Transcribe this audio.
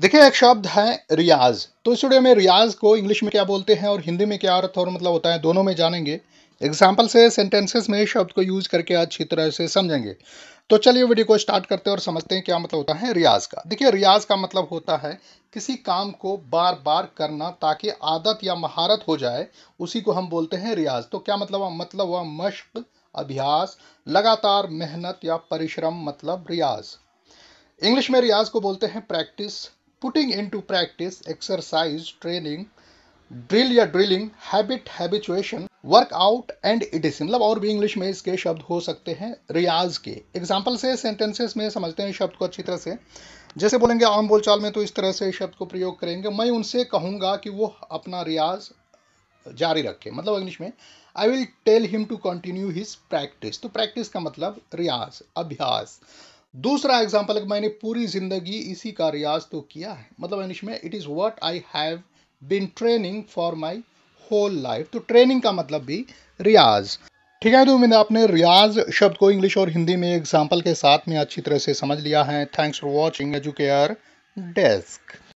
देखिए एक शब्द है रियाज तो इस वीडियो में रियाज को इंग्लिश में क्या बोलते हैं और हिंदी में क्या अर्थ और मतलब होता है दोनों में जानेंगे एग्जाम्पल से सेंटेंसेस में शब्द को यूज करके अच्छी तरह से समझेंगे तो चलिए वीडियो को स्टार्ट करते हैं और समझते हैं क्या मतलब होता है रियाज का देखिए रियाज का मतलब होता है किसी काम को बार बार करना ताकि आदत या महारत हो जाए उसी को हम बोलते हैं रियाज तो क्या मतलब हुआ मतलब हुआ मश्क अभ्यास लगातार मेहनत या परिश्रम मतलब रियाज इंग्लिश में रियाज को बोलते हैं practice putting into practice exercise training drill या drilling habit habituation workout and इडिसन मतलब और भी इंग्लिश में इसके शब्द हो सकते हैं रियाज के एग्जाम्पल से सेंटेंसेस में समझते हैं शब्द को अच्छी तरह से जैसे बोलेंगे आम बोलचाल में तो इस तरह से शब्द को प्रयोग करेंगे मैं उनसे कहूँगा कि वो अपना रियाज जारी रखें मतलब इंग्लिश में I will tell him to continue his practice तो प्रैक्टिस का मतलब रियाज अभ्यास दूसरा एग्जाम्पल मैंने पूरी ज़िंदगी इसी का रियाज तो किया है मतलब इसमें it is what I have been training for my whole life तो ट्रेनिंग का मतलब भी रियाज ठीक है तो उम्मीद आपने रियाज शब्द को इंग्लिश और हिंदी में एग्जाम्पल के साथ में अच्छी तरह से समझ लिया है thanks for watching Educare desk